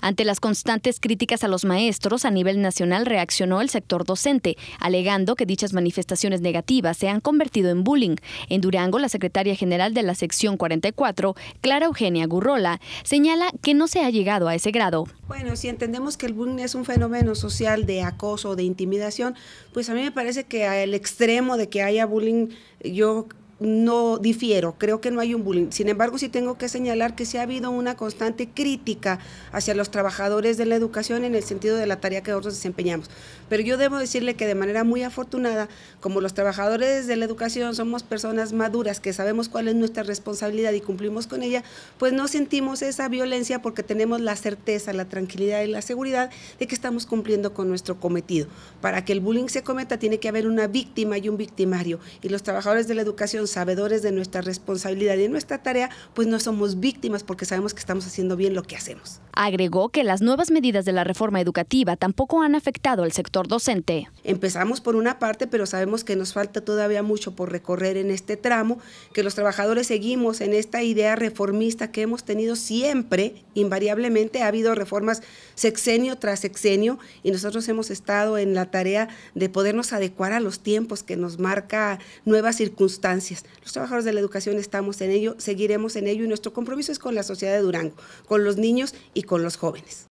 Ante las constantes críticas a los maestros, a nivel nacional reaccionó el sector docente, alegando que dichas manifestaciones negativas se han convertido en bullying. En Durango, la secretaria general de la sección 44, Clara Eugenia Gurrola, señala que no se ha llegado a ese grado. Bueno, si entendemos que el bullying es un fenómeno social de acoso, de intimidación, pues a mí me parece que al extremo de que haya bullying, yo no difiero, creo que no hay un bullying. Sin embargo, sí tengo que señalar que sí ha habido una constante crítica hacia los trabajadores de la educación en el sentido de la tarea que nosotros desempeñamos. Pero yo debo decirle que de manera muy afortunada, como los trabajadores de la educación somos personas maduras que sabemos cuál es nuestra responsabilidad y cumplimos con ella, pues no sentimos esa violencia porque tenemos la certeza, la tranquilidad y la seguridad de que estamos cumpliendo con nuestro cometido. Para que el bullying se cometa tiene que haber una víctima y un victimario y los trabajadores de la educación sabedores de nuestra responsabilidad y de nuestra tarea, pues no somos víctimas porque sabemos que estamos haciendo bien lo que hacemos. Agregó que las nuevas medidas de la reforma educativa tampoco han afectado al sector docente. Empezamos por una parte, pero sabemos que nos falta todavía mucho por recorrer en este tramo, que los trabajadores seguimos en esta idea reformista que hemos tenido siempre, invariablemente ha habido reformas sexenio tras sexenio y nosotros hemos estado en la tarea de podernos adecuar a los tiempos que nos marca nuevas circunstancias. Los trabajadores de la educación estamos en ello, seguiremos en ello y nuestro compromiso es con la sociedad de Durango, con los niños y con los jóvenes.